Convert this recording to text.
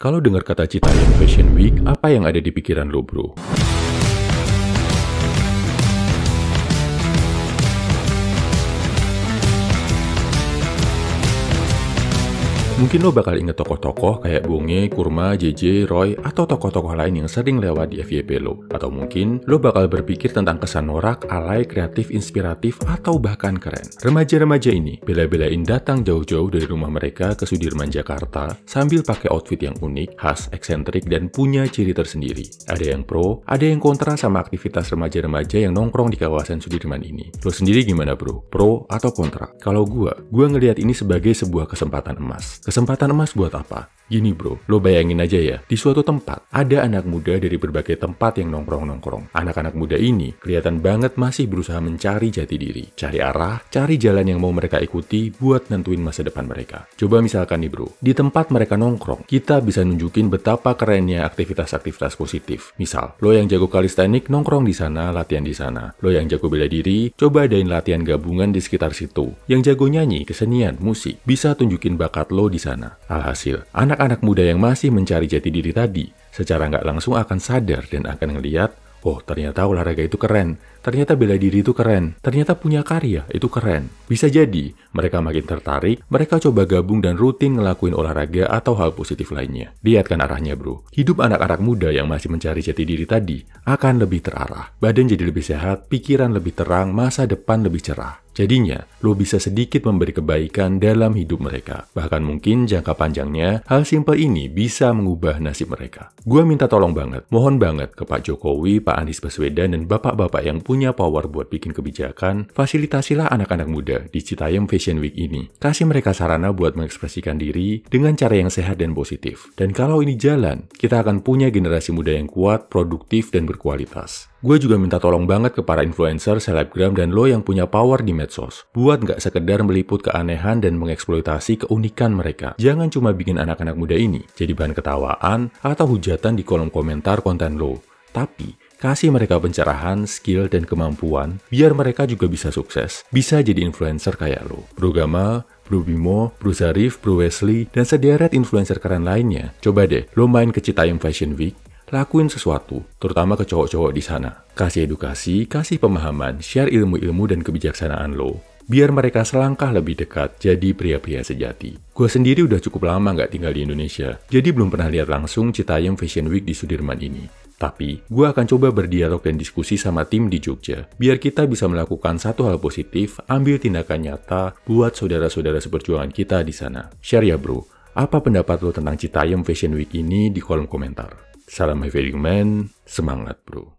Kalau dengar kata Citayam Fashion Week, apa yang ada di pikiran lo bro? Mungkin lo bakal inget tokoh-tokoh kayak Bunge, Kurma, JJ, Roy, atau tokoh-tokoh lain yang sering lewat di FYP lo. Atau mungkin lo bakal berpikir tentang kesan norak, alay, kreatif, inspiratif, atau bahkan keren. Remaja-remaja ini bela-belain datang jauh-jauh dari rumah mereka ke Sudirman, Jakarta sambil pakai outfit yang unik, khas, eksentrik, dan punya ciri tersendiri. Ada yang pro, ada yang kontra sama aktivitas remaja-remaja yang nongkrong di kawasan Sudirman ini. Lo sendiri gimana bro? Pro atau kontra? Kalau gua, gua ngelihat ini sebagai sebuah kesempatan emas Kesempatan emas buat apa? Gini bro, lo bayangin aja ya, di suatu tempat ada anak muda dari berbagai tempat yang nongkrong-nongkrong. Anak-anak muda ini kelihatan banget masih berusaha mencari jati diri, cari arah, cari jalan yang mau mereka ikuti buat nentuin masa depan mereka. Coba misalkan nih bro, di tempat mereka nongkrong, kita bisa nunjukin betapa kerennya aktivitas-aktivitas positif. Misal, lo yang jago kalistenik nongkrong di sana, latihan di sana. Lo yang jago bela diri, coba adain latihan gabungan di sekitar situ. Yang jago nyanyi, kesenian, musik, bisa tunjukin bakat lo di sana. Alhasil, anak anak-anak muda yang masih mencari jati diri tadi secara nggak langsung akan sadar dan akan ngeliat, oh ternyata olahraga itu keren, ternyata bela diri itu keren, ternyata punya karya itu keren. Bisa jadi, mereka makin tertarik, mereka coba gabung dan rutin ngelakuin olahraga atau hal positif lainnya. Lihatkan arahnya bro, hidup anak-anak muda yang masih mencari jati diri tadi akan lebih terarah. Badan jadi lebih sehat, pikiran lebih terang, masa depan lebih cerah. Jadinya, lo bisa sedikit memberi kebaikan dalam hidup mereka. Bahkan mungkin jangka panjangnya, hal simpel ini bisa mengubah nasib mereka. Gua minta tolong banget, mohon banget ke Pak Jokowi, Pak Anies Baswedan, dan bapak-bapak yang punya power buat bikin kebijakan, fasilitasilah anak-anak muda di Citayam Fashion Week ini. Kasih mereka sarana buat mengekspresikan diri dengan cara yang sehat dan positif. Dan kalau ini jalan, kita akan punya generasi muda yang kuat, produktif, dan berkualitas. Gue juga minta tolong banget ke para influencer, selebgram, dan lo yang punya power di medsos. Buat nggak sekedar meliput keanehan dan mengeksploitasi keunikan mereka. Jangan cuma bikin anak-anak muda ini jadi bahan ketawaan atau hujatan di kolom komentar konten lo. Tapi, kasih mereka pencerahan, skill, dan kemampuan biar mereka juga bisa sukses. Bisa jadi influencer kayak lo. Bro Gamal, Bro Bimo, Bro Zarif, Bro Wesley, dan sederet influencer keren lainnya. Coba deh, lo main ke Citayam Fashion Week, lakuin sesuatu, terutama ke cowok-cowok di sana. Kasih edukasi, kasih pemahaman, share ilmu-ilmu dan kebijaksanaan lo. Biar mereka selangkah lebih dekat jadi pria-pria sejati. Gue sendiri udah cukup lama nggak tinggal di Indonesia, jadi belum pernah lihat langsung Citayam Fashion Week di Sudirman ini. Tapi, gue akan coba berdialog dan diskusi sama tim di Jogja, biar kita bisa melakukan satu hal positif, ambil tindakan nyata buat saudara-saudara seperjuangan kita di sana. Share ya bro, apa pendapat lo tentang Citayam Fashion Week ini di kolom komentar. Salam Heavy Man, semangat bro.